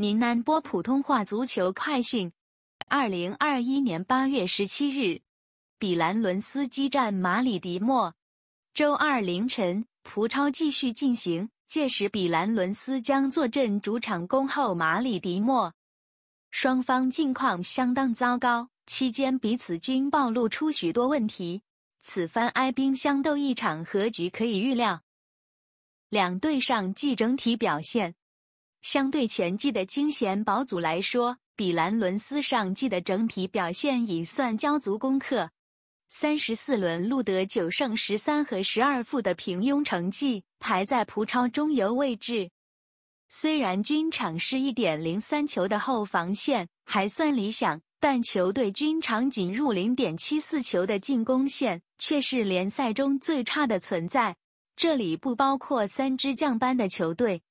宁南播普通话足球快讯，二零二一年八月十七日，比兰伦斯激战马里迪莫。周二凌晨，葡超继续进行，届时比兰伦斯将坐镇主场恭候马里迪莫。双方近况相当糟糕，期间彼此均暴露出许多问题，此番哀兵相斗一场，和局可以预料。两队上季整体表现。相对前季的惊险保组来说，比兰伦斯上季的整体表现已算交足功课。三十四轮录得九胜十三和十二负的平庸成绩，排在葡超中游位置。虽然均场是一点零三球的后防线还算理想，但球队均场仅入零点七四球的进攻线却是联赛中最差的存在。这里不包括三支降班的球队。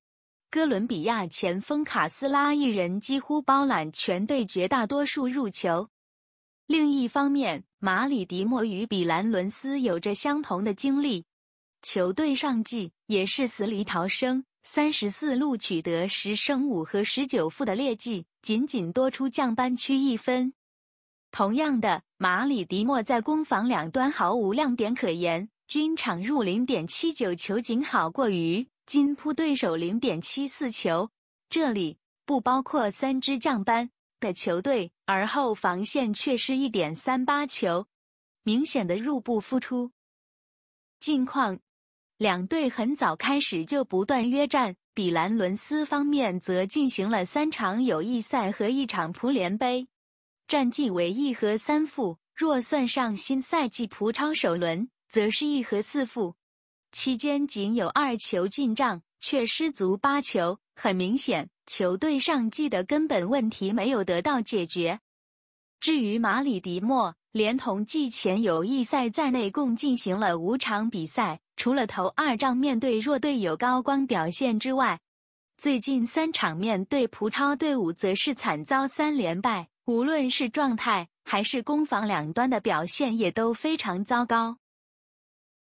哥伦比亚前锋卡斯拉一人几乎包揽全队绝大多数入球。另一方面，马里迪莫与比兰伦斯有着相同的经历，球队上季也是死里逃生，三十四路取得十胜五和十九负的劣迹，仅仅多出降班区一分。同样的，马里迪莫在攻防两端毫无亮点可言。均场入零点七九球，仅好过于金扑对手零点七四球。这里不包括三支降班的球队，而后防线却是一点三八球，明显的入不敷出。近况：两队很早开始就不断约战，比兰伦斯方面则进行了三场友谊赛和一场葡联杯，战绩为一和三负。若算上新赛季葡超首轮。则是一和四负，期间仅有二球进账，却失足八球。很明显，球队上季的根本问题没有得到解决。至于马里迪莫，连同季前友谊赛在内共进行了五场比赛，除了头二仗面对弱队有高光表现之外，最近三场面对葡超队伍则是惨遭三连败。无论是状态还是攻防两端的表现，也都非常糟糕。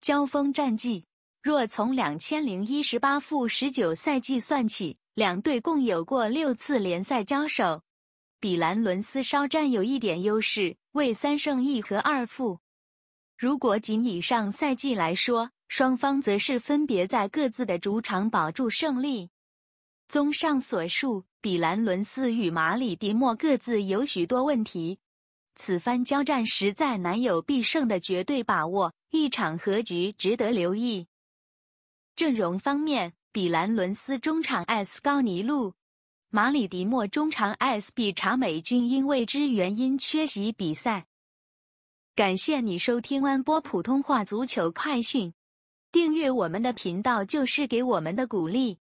交锋战绩，若从两千零一十八负十九赛季算起，两队共有过六次联赛交手，比兰伦斯稍占有一点优势，为三胜一和二负。如果仅以上赛季来说，双方则是分别在各自的主场保住胜利。综上所述，比兰伦斯与马里迪莫各自有许多问题，此番交战实在难有必胜的绝对把握。一场合局值得留意。阵容方面，比兰伦斯中场 S 高尼路，马里迪莫中场 S 比查美军因未知原因缺席比赛。感谢你收听安波普通话足球快讯，订阅我们的频道就是给我们的鼓励。